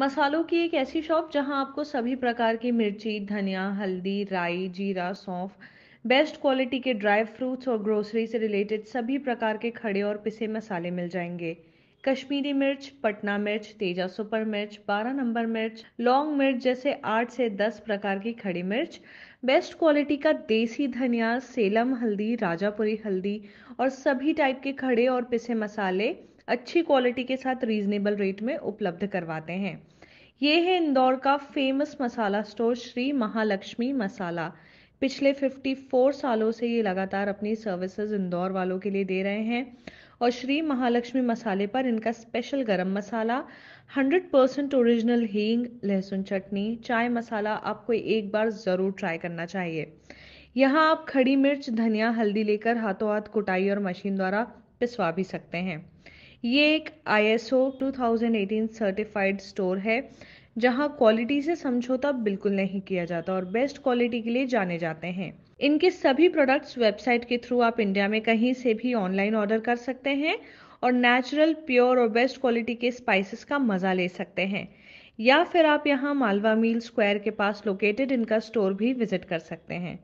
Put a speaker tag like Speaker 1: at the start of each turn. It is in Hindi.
Speaker 1: मसालों की एक ऐसी शॉप जहां आपको सभी प्रकार की मिर्ची धनिया हल्दी राई जीरा सौंफ बेस्ट क्वालिटी के ड्राई फ्रूट्स और ग्रोसरी से रिलेटेड सभी प्रकार के खड़े और पिसे मसाले मिल जाएंगे कश्मीरी मिर्च पटना मिर्च तेजा सुपर मिर्च बारह नंबर मिर्च लॉन्ग मिर्च जैसे आठ से दस प्रकार की खड़ी मिर्च बेस्ट क्वालिटी का देसी धनिया सेलम हल्दी राजापुरी हल्दी और सभी टाइप के खड़े और पिसे मसाले अच्छी क्वालिटी के साथ रीजनेबल रेट में उपलब्ध करवाते हैं ये है इंदौर का फेमस मसाला स्टोर श्री महालक्ष्मी मसाला पिछले 54 सालों से ये लगातार अपनी सर्विसेज इंदौर वालों के लिए दे रहे हैं और श्री महालक्ष्मी मसाले पर इनका स्पेशल गरम मसाला 100% परसेंट ओरिजिनल हींग लहसुन चटनी चाय मसाला आपको एक बार ज़रूर ट्राई करना चाहिए यहाँ आप खड़ी मिर्च धनिया हल्दी लेकर हाथों हाथ कुटाई और मशीन द्वारा पिसवा भी सकते हैं ये एक ISO 2018 सर्टिफाइड स्टोर है जहां क्वालिटी से समझौता बिल्कुल नहीं किया जाता और बेस्ट क्वालिटी के लिए जाने जाते हैं इनके सभी प्रोडक्ट्स वेबसाइट के थ्रू आप इंडिया में कहीं से भी ऑनलाइन ऑर्डर कर सकते हैं और नेचुरल प्योर और बेस्ट क्वालिटी के स्पाइसेस का मज़ा ले सकते हैं या फिर आप यहाँ मालवा मील स्क्वायर के पास लोकेटेड इनका स्टोर भी विजिट कर सकते हैं